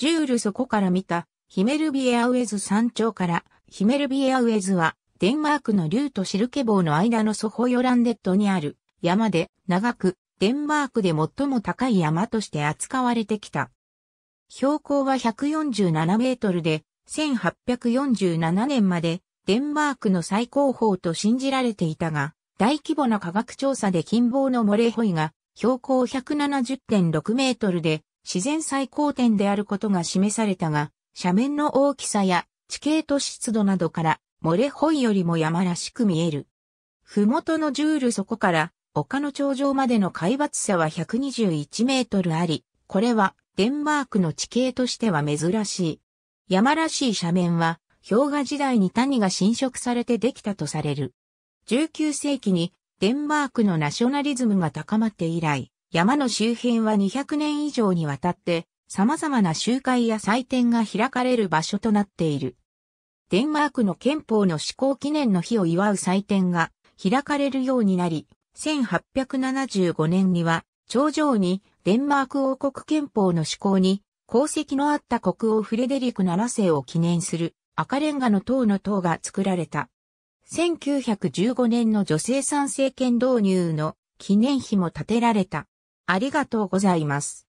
ジュールそこから見た、ヒメルビエアウェズ山頂から、ヒメルビエアウェズは、デンマークの竜とシルケ棒の間のソホヨランデッドにある山で、長く、デンマークで最も高い山として扱われてきた。標高は147メートルで、1847年まで、デンマークの最高峰と信じられていたが、大規模な科学調査で近傍の漏れホイが、標高170.6メートルで、自然最高点であることが示されたが、斜面の大きさや地形と湿度などから、漏れ本よりも山らしく見える。ふもとのジュール底から丘の頂上までの海抜差は121メートルあり、これはデンマークの地形としては珍しい。山らしい斜面は氷河時代に谷が侵食されてできたとされる。19世紀にデンマークのナショナリズムが高まって以来、山の周辺は200年以上にわたって様々な集会や祭典が開かれる場所となっている。デンマークの憲法の施行記念の日を祝う祭典が開かれるようになり、1875年には、頂上にデンマーク王国憲法の施行に功績のあった国王フレデリク7世を記念する赤レンガの塔の塔が作られた。1915年の女性参政権導入の記念碑も建てられた。ありがとうございます。